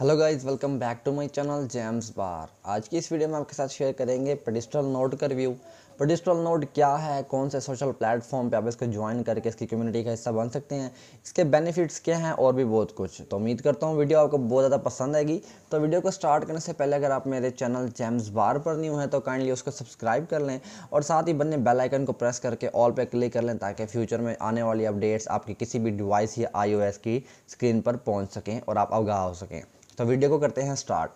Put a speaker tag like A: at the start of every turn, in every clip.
A: hello guys welcome back to my channel James बार आज की इस वीडियो में आपके साथ शेयर करेंगे पेडिस्टल नोड का रिव्यू पेडिस्टल नोड क्या है कौन से सोशल प्लेटफॉर्म पे आप इसको ज्वाइन करके इसकी कम्युनिटी का हिस्सा बन सकते हैं इसके बेनिफिट्स क्या हैं और भी बहुत कुछ तो उम्मीद करता हूँ वीडियो आपको बहुत ज़्यादा पसंद आएगी तो वीडियो को स्टार्ट करने से पहले अगर आप मेरे चैनल जेम्स बार पर न्यू हैं तो काइंडली उसको सब्सक्राइब कर लें और साथ ही बने बेलाइकन को प्रेस करके ऑल पर क्लिक कर लें ताकि फ्यूचर में आने वाली अपडेट्स आपकी किसी भी डिवाइस या आई की स्क्रीन पर पहुँच सकें और आप अवगाह हो सकें तो वीडियो को करते हैं स्टार्ट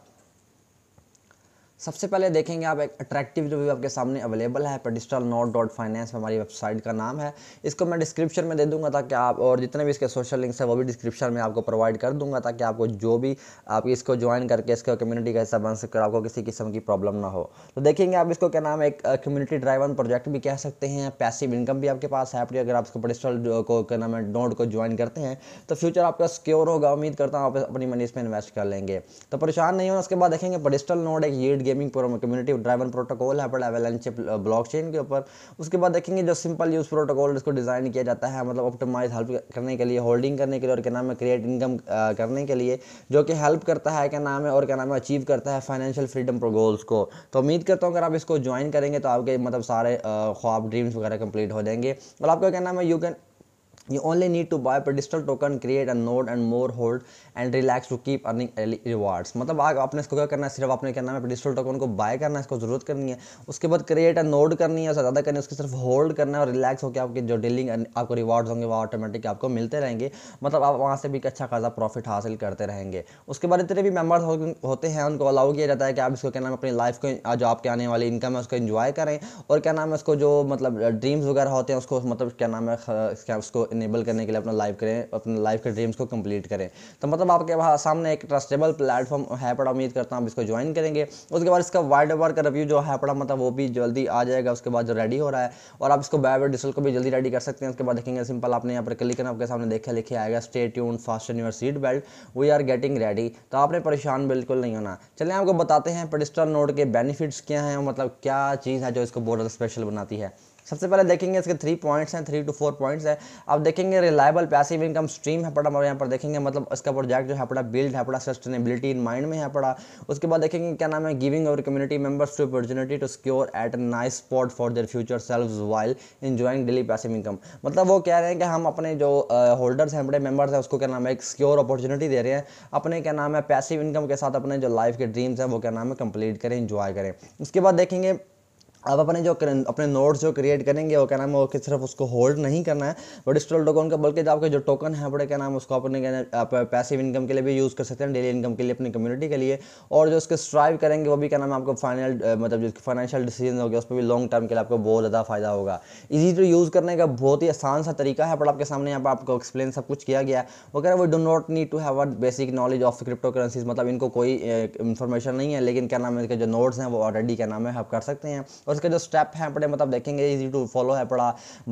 A: सबसे पहले देखेंगे आप एक अट्रैक्टिव रिव्यू आपके सामने अवेलेबल है पेडिस्टल नोट डॉट फाइनेंस हमारी वेबसाइट का नाम है इसको मैं डिस्क्रिप्शन में दे दूंगा ताकि आप और जितने भी इसके सोशल लिंक्स हैं वो भी डिस्क्रिप्शन में आपको प्रोवाइड कर दूंगा ताकि आपको जो भी आप इसको ज्वाइन करके इसके कम्युनिटी का हिस्सा बन सकते आपको किसी किस्म की प्रॉब्लम ना हो तो देखेंगे आप इसको क्या नाम एक कम्युनिटी ड्राइवन प्रोजेक्ट भी कह सकते हैं पैसिव इनकम भी आपके पास है आपकी अगर आप इसको पेडिस्टल को क्या नाम है नोट को ज्वाइन करते हैं तो फ्यूचर आपका सिक्योर होगा उम्मीद करता हूँ आप अपनी मनी इसमें इन्वेस्ट कर लेंगे तो परेशान नहीं होना उसके बाद देखेंगे पेडिस्टल नोट एक yield game gaming community driven protocol है बड़ा पर ब्लॉक चेन के ऊपर उसके बाद देखेंगे जो सिंपल यूज़ प्रोटोकॉल इसको डिज़ाइन किया जाता है मतलब ऑप्टोमाइज हेल्प करने के लिए होल्डिंग करने के लिए और क्या नाम है क्रिएट इनकम करने के लिए जो कि हेल्प करता है क्या नाम है और क्या नाम है अचीव करता है फाइनेंशियल फ्रीडम प्रो गोल्स को तो उम्मीद करता हूँ अगर आप इसको ज्वाइन करेंगे तो आपके मतलब सारे ख्वाब ड्रीम्स वगैरह कंप्लीट हो जाएंगे और आपका क्या नाम है you can you only need to buy pedestal token create a node and more hold and relax to keep earning rewards मतलब आग आपने इसको क्या करना है सिर्फ आपने क्या नाम है डिजिटल टोकन को बाय करना है इसको ज़रूरत करनी है उसके बाद क्रिएट अ नोड करनी है और ज़्यादा करनी है उसकी सिर्फ होल्ड करना है और रिलैक्स होकर आपके जो डीलिंग आपको रिवार्ड्स होंगे वो ऑटोमेटिक आपको मिलते रहेंगे मतलब आप वहाँ से भी एक अच्छा खासा प्रॉफिट हासिल करते रहेंगे उसके बाद इतने भी मेम्बर्स हो, होते हैं उनको अलाउ किया जाता है कि आप इसको क्या नाम है अपनी लाइफ को जो आपके आने वाली इनकम है उसको इन्जॉय करें और क्या नाम है उसको जो मतलब ड्रीम्स वगैरह होते हैं उसको मतलब क्या नाम है उसको इनेबल करने के लिए अपना लाइफ करें अपने लाइफ के ड्रीम्स को कंप्लीट करें तो मतलब आपके सामने एक ट्रस्टेबल प्लेटफॉर्म है पड़ा उम्मीद करता हूँ आप इसको ज्वाइन करेंगे उसके बाद इसका वाइड ओवर का रिव्यू जो है पड़ा मतलब वो भी जल्दी आ जाएगा उसके बाद जो रेडी हो रहा है और आप इसको बायो डिसल को भी जल्दी रेडी कर सकते हैं उसके बाद देखेंगे सिंपल आपने यहाँ पर क्लिक करना आपके सामने देखे लिखे आएगा stay tune fast in your seat belt we are getting ready तो आपने परेशान बिल्कुल नहीं होना चलिए आपको बताते हैं पेडिस्टल नोट के बेनिफिट्स क्या हैं मतलब क्या चीज़ है जो इसको बहुत स्पेशल बनाती है सबसे पहले देखेंगे इसके थ्री पॉइंट्स हैं थ्री टू फोर पॉइंट्स हैं अब देखेंगे रिलायबल पैसिव इनकम स्ट्रीम है पड़ा हमारे यहाँ पर देखेंगे मतलब इसका प्रोजेक्ट जो है पड़ा बिल्ड है पड़ा सस्टेनेबिलिटी इन माइंड में है पड़ा उसके बाद देखेंगे क्या नाम है गिविंग और community members to opportunity to secure at a nice spot for their future self while enjoying daily passive income मतलब वो कह रहे हैं कि हम अपने जो होल्डर्स हैं अपने मेबर्स हैं उसको क्या नाम है एक स्क्योर अपॉर्चुनिटी दे रहे हैं अपने क्या नाम है पैसिव इनकम के साथ अपने जो लाइफ के ड्रीम्स हैं वो क्या नाम है कंप्लीट करें इंजॉय करें उसके बाद देखेंगे अब अपने जो अपने नोट्स जो क्रिएट करेंगे वो क्या नाम है वो कि सिर्फ उसको होल्ड नहीं करना है बट स्टोल टोकन का बल्कि जो आपके जो टोकन है बड़े क्या नाम उसको अपने आप पैसिव इनकम के लिए भी यूज़ कर सकते हैं डेली इनकम के लिए अपनी कम्युनिटी के लिए और जो उसके स्ट्राइव करेंगे वो भी क्या नाम आपको फाइनल मतलब जो फाइनेंशियल डिसीजन गया उस पर भी लॉन्ग टर्म के लिए आपको बहुत ज़्यादा फायदा होगा ईजी टू यूज़ करने का बहुत ही आसान सा तरीका है बट आपके सामने यहाँ पर आपको एक्सप्लेन सब कुछ किया गया वो कह रहे we do not need to have a basic knowledge of crypto currencies मतलब इनको कोई इन्फॉर्मेशन नहीं है लेकिन क्या नाम है इनके जो नोट्स हैं वो ऑलरेडी क्या नाम है आप कर सकते हैं और उसके जो स्टेप हैं बड़े मतलब देखेंगे इजी टू फॉलो है बड़ा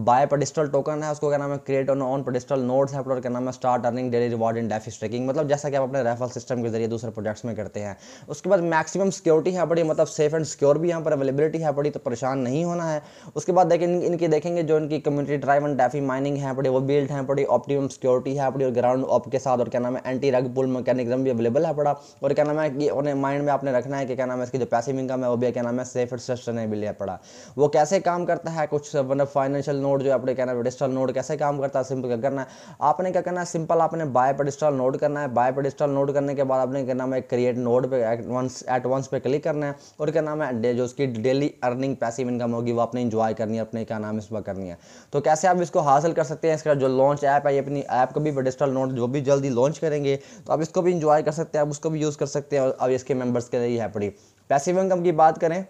A: बाय पेडिस्टल टोकन है उसको क्या नाम है create on on pedestal notes है क्या नाम है start earning daily reward in DeFis tracking मतलब जैसा कि आप अपने रेफरल सिस्टम के जरिए दूसरे प्रोजेक्ट्स में करते हैं उसके बाद मैक्सिमम सिक्योरिटी है बड़ी मतलब सेफ एंड सिक्योर भी यहाँ पर अवेलेबिलिटी है बड़ी तो परेशान नहीं होना है उसके बाद देखें इनकी देखेंगे जो इनकी community drive and DeFi mining है बड़ी वो बिल्ड है बड़ी ऑप्टिमम सिक्योरिटी है बड़ी और ग्राउंड ऑप के साथ और क्या नाम है एंटी रग पुल मैकेनिज्म भी अवेलेबल है बड़ा और क्या नाम है कि उन्हें माइंड में आपने रखना है कि क्या नाम है इसकी जो पैसिव इनकम है वो भी क्या नाम है सेफ एंड सस्टेनेबल है है पड़ा वो कैसे काम करता है कुछ मतलब फाइनेंशियल नोड जो आपने कहना है डिजिटल नोड कैसे काम करता है सिंपल क्या करना है आपने क्या करना है सिंपल आपने बाय पर डिजिटल नोड करना है बाय पर डिजिटल नोड करने के बाद आपने क्या नाम है क्रिएट नोड पर एट वंस पे क्लिक करना है और क्या नाम है जो उसकी डेली अर्निंग पैसिव इनकम होगी वो आपने इंजॉय करनी है अपने क्या नाम इस पर करनी है तो कैसे आप इसको हासिल कर सकते हैं इसका जो लॉन्च ऐप है ये अपनी ऐप को भी डिजिटल नोट जो भी जल्दी लॉन्च करेंगे तो आप इसको भी इंजॉय कर सकते हैं आप उसको भी यूज़ कर सकते हैं और अब इसके मेंबर्स के लिए है पड़ी पैसिव इनकम की बात करें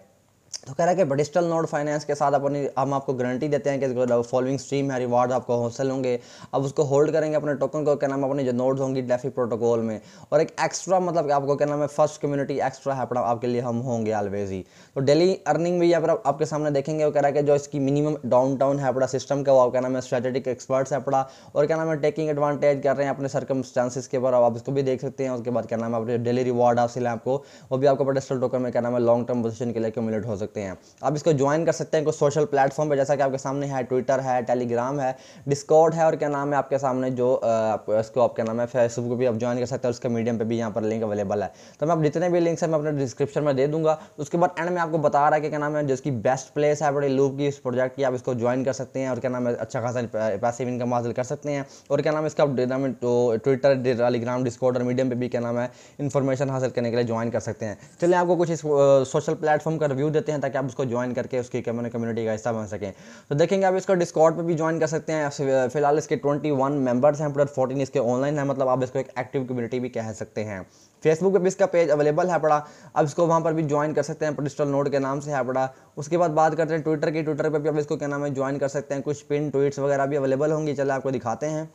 A: तो कह रहा है कि बडिस्टल नोड फाइनेंस के साथ अपनी हम आपको गारंटी देते हैं कि फॉलोइंग स्ट्रीम है रिवार्ड आपको हासिल होंगे अब उसको होल्ड करेंगे अपने टोकन को क्या नाम अपनी जो नोड्स होंगी डेफी प्रोटोकॉल में और एक एक्स्ट्रा मतलब आपको क्या नाम है फर्स्ट कम्युनिटी एक्स्ट्रा है अपना आपके लिए हम होंगे ऑलवेज ही तो डेली अर्निंग भी अब आपके सामने देखेंगे वो कह रहा है कि जो इसकी मिनिमम डाउन टाउन है अपना सिस्टम का वो क्या नाम है स्ट्रेटेजिक एक्सपर्ट्स है अपना और क्या नाम है टेकिंग एडवांटेज कर रहे हैं अपने सर्कमस्टांसिस के ऊपर आप उसको भी देख सकते हैं उसके बाद क्या नाम है डेली रिवार्ड हासिल है आपको वो भी आपको बडिस्टल टोकन में क्या नाम है लॉन्ग टर्म पोजिशन के लिए क्यूमुलेट हो सकता सकते हैं आप इसको ज्वाइन कर सकते हैं कुछ सोशल प्लेटफॉर्म पर जैसा कि आपके सामने है ट्विटर है टेलीग्राम है डिस्कॉर्ड है और क्या नाम है आपके सामने जो इसको आपके नाम है फेसबुक भी आप ज्वाइन कर सकते हैं उसके मीडियम पर भी यहाँ पर लिंक अवेलेबल है तो मैं आप जितने भी लिंक्स हैं मैं अपने डिस्क्रिप्शन में दे दूँगा उसके बाद एंड में आपको बता रहा है कि क्या नाम है जिसकी बेस्ट प्लेस है बड़े लूप की इस प्रोजेक्ट की आप इसको ज्वाइन कर सकते हैं और क्या नाम है अच्छा खासा पैसे इनकम हासिल कर सकते हैं और क्या नाम है इसका नाम ट्विटर टेलीग्राम डिस्कॉर्ड और मीडियम पर भी क्या नाम है इन्फॉर्मेशन हासिल करने के लिए ज्वाइन कर सकते हैं चलिए आपको कुछ इस सोशल प्लेटफॉर्म का रिव्यू देते हैं ताकि आप उसको ज्वाइन करके उसकी कम्युनिटी का हिस्सा बन सकें तो देखेंगे आप इसको डिस्कॉर्ड पर भी ज्वाइन कर सकते हैं फिलहाल इसके ट्वेंटी वन मेंबर्स हैं टोटल फोर्टीन इसके ऑनलाइन है मतलब आप इसको एक एक्टिव कम्युनिटी भी कह सकते हैं फेसबुक पे भी इसका पेज अवेलेबल है पड़ा अब इसको वहाँ पर भी ज्वाइन कर सकते हैं डिजिटल नोट के नाम से है पड़ा उसके बाद बात करते हैं ट्विटर की ट्विटर पर भी अब इसको क्या नाम है ज्वाइन कर सकते हैं कुछ पिन ट्वीट्स वगैरह भी अवेलेबल होंगे चले आपको दिखाते हैं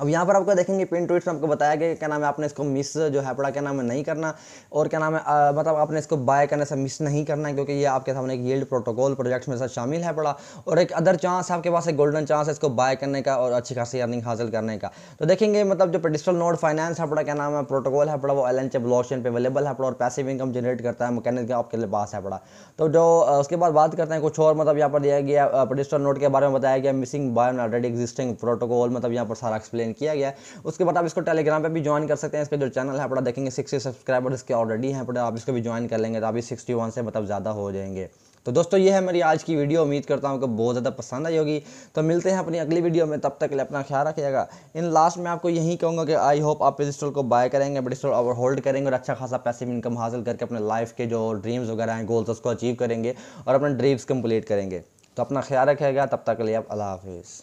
A: अब यहाँ पर आपको देखेंगे पिन ट्वीट में आपको बताया गया क्या नाम है आपने इसको मिस जो है पड़ा क्या नाम है नहीं करना और क्या नाम है मतलब आपने इसको बाय करने से मिस नहीं करना है क्योंकि ये आपके सामने एक येल्ड प्रोटोकॉल प्रोजेक्ट में साथ शामिल है पड़ा और एक अदर चांस है आपके पास एक गोल्डन चांस है इसको बाय करने का और अच्छी खासी अर्निंग हासिल करने का तो देखेंगे मतलब जो डिजिटल नोड फाइनेंस है पड़ा क्या नाम है प्रोटोकॉल है पड़ा वो एल एन चे ब्लॉक चेन अवेलेबल है पड़ा और पैसिव इनकम जनरेट करता है मैकेनिक आपके लिए पास है पड़ा तो जो उसके बाद बात करते हैं कुछ और मतलब यहाँ पर दिया गया डिजिटल नोट के बारे में बताया गया missing by already existing protocol मतलब यहाँ पर सारा एक्सप्लेन मेंशन किया गया उसके बाद आप इसको टेलीग्राम पर भी ज्वाइन कर सकते हैं इसका जो चैनल है पूरा देखेंगे सिक्सटी सब्सक्राइबर्स इसके ऑलरेडी हैं पूरा आप इसको भी ज्वाइन कर लेंगे तो अभी सिक्सटी वन से मतलब ज़्यादा हो जाएंगे तो दोस्तों ये है मेरी आज की वीडियो उम्मीद करता हूँ कि बहुत ज़्यादा पसंद आई होगी तो मिलते हैं अपनी अगली वीडियो में तब तक के लिए अपना ख्याल रखिएगा इन लास्ट में आपको यही कहूँगा कि आई होप आप इस स्टॉल को बाय करेंगे बड़ी स्टॉल ओवर होल्ड करेंगे और अच्छा खासा पैसे में इनकम हासिल करके अपने लाइफ के जो ड्रीम्स वगैरह हैं गोल्स उसको अचीव करेंगे और अपने ड्रीम्स कम्प्लीट करेंगे तो अपना ख्याल रखिएगा तब तक के लिए आप अल्लाह हाफिज़